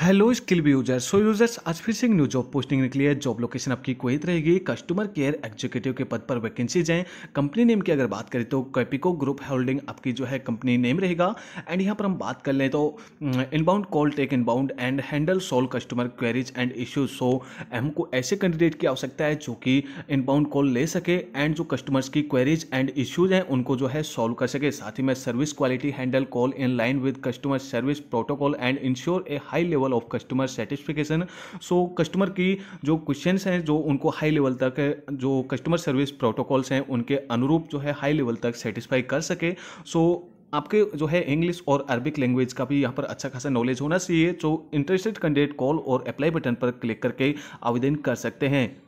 hello skill भी user so users आज फिर से एक न्यू जॉब पोस्टिंग निकली है जॉब लोकेशन आपकी कुवैत रहेगी कस्टमर केयर एग्जीक्यूटिव के पद पर वैकेंसीज हैं कंपनी नेम की अगर बात करें तो कैपिको ग्रुप होल्डिंग आपकी जो है कंपनी नेम रहेगा एंड यहाँ पर हम बात कर लें तो inbound call take inbound and handle solve customer queries and issues so हमको ऐसे कैंडिडेट की आवश्यकता है जो कि इनबाउंड कॉल ले सके एंड जो कस्टमर्स की क्वेरीज एंड इश्यूज हैं उनको जो है सॉल्व कर सके साथ ही में service quality handle call in line with customer service protocol and ensure a high level level of customer satisfaction so customer की जो क्वेश्चन हैं जो उनको हाई लेवल तक जो कस्टमर सर्विस प्रोटोकॉल्स हैं उनके अनुरूप जो है हाई लेवल तक सेटिस्फाई कर सके सो आपके जो है इंग्लिश और अरबिक लैंग्वेज का भी यहाँ पर अच्छा खासा नॉलेज होना चाहिए जो इंटरेस्टेड कैंडिडेट कॉल और अप्लाई बटन पर क्लिक करके आवेदन कर सकते हैं